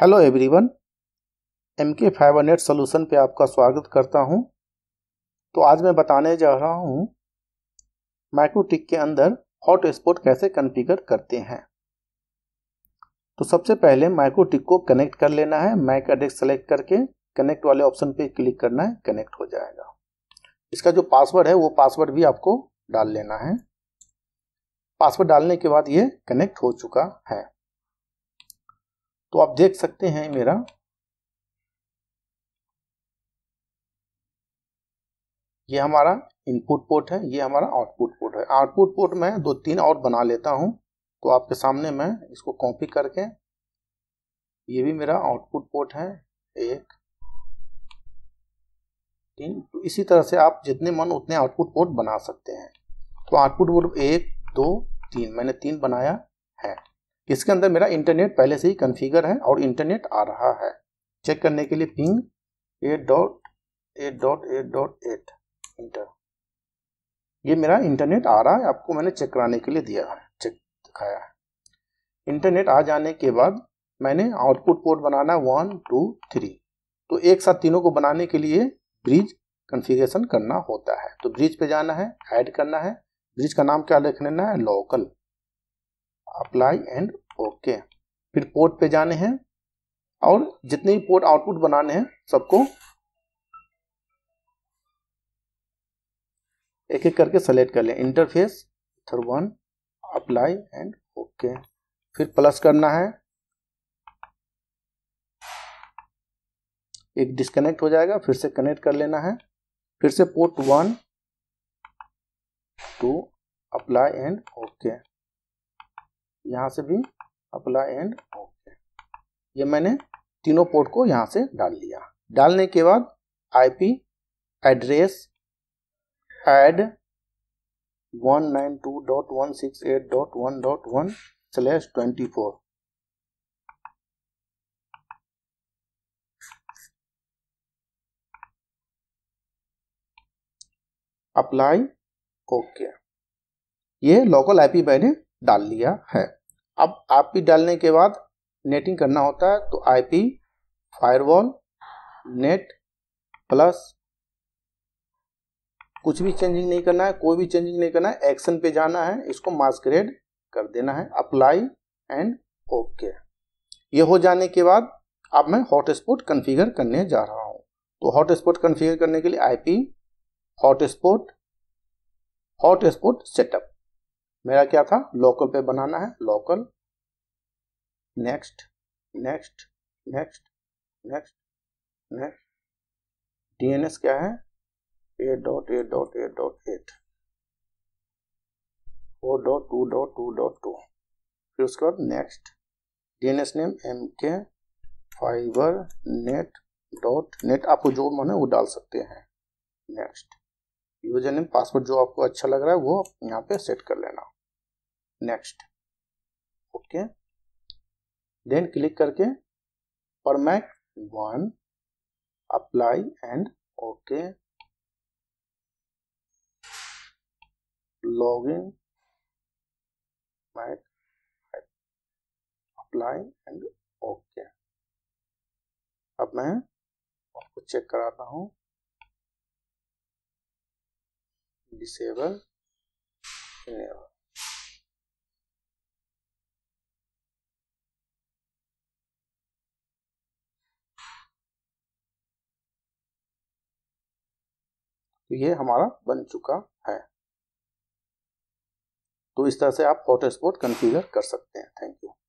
hello everyone M K five hundred solution पर आपका स्वागत करता हूं तो आज मैं बताने जा रहा हूं माइक्रोटिक के अंदर हॉट स्पॉट कैसे कॉन्फ़िगर करते हैं तो सबसे पहले माइक्रोटिक को कनेक्ट कर लेना है माइक एड्रेस सेलेक्ट करके कनेक्ट वाले ऑप्शन पे क्लिक करना है कनेक्ट हो जाएगा इसका जो पासवर्ड है वो पासवर्ड भी आपको डाल लेना है पासवर्ड डालने के बाद ये कनेक्ट हो चुका है तो आप देख सकते हैं मेरा ये हमारा इनपुट पोर्ट है ये हमारा आउटपुट पोर्ट है आउटपुट पोर्ट में दो तीन और बना लेता हूं तो आपके सामने मैं इसको कॉपी करके ये भी मेरा आउटपुट पोर्ट है एक तीन तो इसी तरह से आप जितने मन उतने आउटपुट पोर्ट बना सकते हैं तो आउटपुट पोर्ट एक दो तीन मैंने तीन बनाया है इसके अंदर मेरा इंटरनेट पहले से ही कन्फिगर है और इंटरनेट आ रहा है चेक करने के लिए ping eight dot eight dot eight dot eight enter ये मेरा इंटरनेट आ रहा है आपको मैंने चेक कराने के लिए दिया है चेक दिखाया है इंटरनेट आ जाने के बाद मैंने आउटपुट पोर्ट बनाना है वन टू थ्री तो एक साथ तीनों को बनाने के लिए ब्रिज कन्फिग्रेशन करना होता है तो ब्रिज पे जाना है ऐड करना है ब्रिज का नाम क्या लिख लेना है लोकल अप्लाई एंड ओके फिर पोर्ट पे जाने हैं और जितने भी पोर्ट आउटपुट बनाने हैं सबको एक एक करके सेलेक्ट कर लें interface ether one apply and okay फिर प्लस करना है एक डिस्कनेक्ट हो जाएगा फिर से कनेक्ट कर लेना है फिर से port one two apply and okay यहाँ से भी अप्लाई एंड ओके ये मैंने तीनों पोर्ट को यहाँ से डाल लिया डालने के बाद IP address add one one one nine two dot dot dot six eight one slash twenty four apply okay ये लोकल आईपी मैंने डाल लिया है अब आईपी डालने के बाद नेटिंग करना होता है तो आईपी फायरवॉल नेट प्लस कुछ भी चेंजिंग नहीं करना है कोई भी चेंजिंग नहीं करना है एक्शन पे जाना है इसको मास्करेड कर देना है अप्लाई एंड ओके ये हो जाने के बाद अब मैं हॉटस्पॉट कन्फिगर करने जा रहा हूँ तो हॉटस्पॉट कन्फिगर करने के लिए आईपी हॉटस्पॉट हॉटस्पॉट सेटअप मेरा क्या था लोकल पे बनाना है local next next next next next DNS क्या है A dot A dot A dot eight four dot two dot two dot two फिर उसके बाद next DNS name M K fibre net dot net आपको जो मन है वो डाल सकते हैं नेक्स्ट यूजर नेम पासवर्ड जो आपको अच्छा लग रहा है वो यहाँ पे सेट कर लेना नेक्स्ट ओके देन क्लिक करके परमैक one apply and okay log in MAC apply and okay अब मैं आपको चेक कराता हूं डिसेबल इनेबल तो ये हमारा बन चुका है तो इस तरह से आप हॉट स्पॉट कंफिगर कर सकते हैं थैंक यू